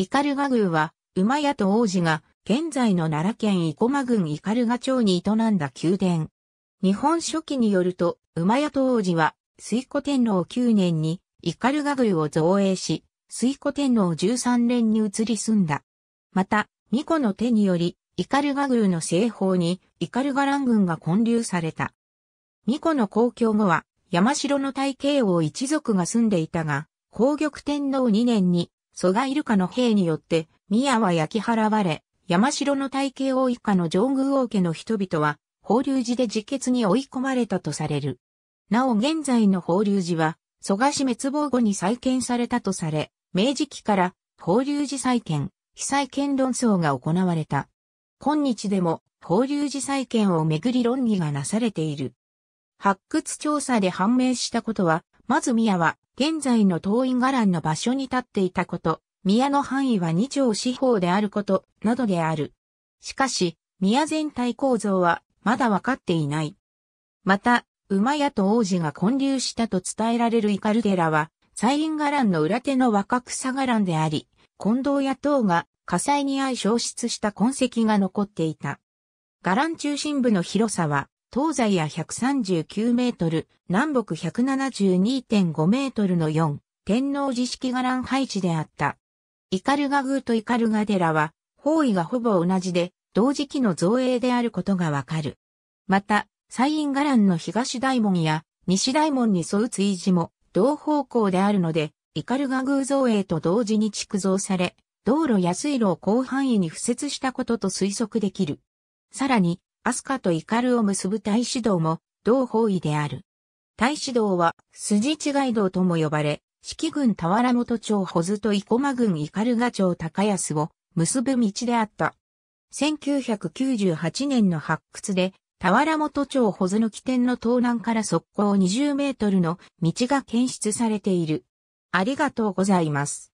イカルガ宮は、馬屋と王子が、現在の奈良県生駒郡イカルガ町に営んだ宮殿。日本書紀によると、馬屋と王子は、水古天皇9年に、イカルガ宮を造営し、水古天皇13年に移り住んだ。また、巫女の手により、イカルガ宮の西方に、イカルガ乱軍が建立された。巫女の公共後は、山城の大慶王一族が住んでいたが、宝玉天皇2年に、蘇我イルカの兵によって、宮は焼き払われ、山城の大系王以下の上宮王家の人々は、法隆寺で自決に追い込まれたとされる。なお現在の法隆寺は、蘇我氏滅亡後に再建されたとされ、明治期から法隆寺再建、被災権論争が行われた。今日でも法隆寺再建をめぐり論議がなされている。発掘調査で判明したことは、まず宮は、現在の東院伽藍の場所に立っていたこと、宮の範囲は二条四方であること、などである。しかし、宮全体構造は、まだ分かっていない。また、馬屋と王子が混流したと伝えられるイカルラは、西林伽藍の裏手の若草伽藍であり、近藤や等が火災に遭い消失した痕跡が残っていた。伽藍中心部の広さは東西や139メートル、南北172.5メートルの4、天皇寺式伽藍配置であった。イカルガ宮とイカルガ寺は、方位がほぼ同じで、同時期の造営であることがわかる。また、西院伽藍の東大門や西大門に沿う追事も同方向であるので、イカルガ宮造営と同時に築造され、道路や水路を広範囲に敷設したことと推測できる。さらに、アスカとイカルを結ぶ大使道も、同方位である。大使道は、筋違い道とも呼ばれ、四季郡田原本町保津と生駒郡イカルガ町高安を結ぶ道であった。1998年の発掘で、田原本町保津の起点の東南から速攻20メートルの道が検出されている。ありがとうございます。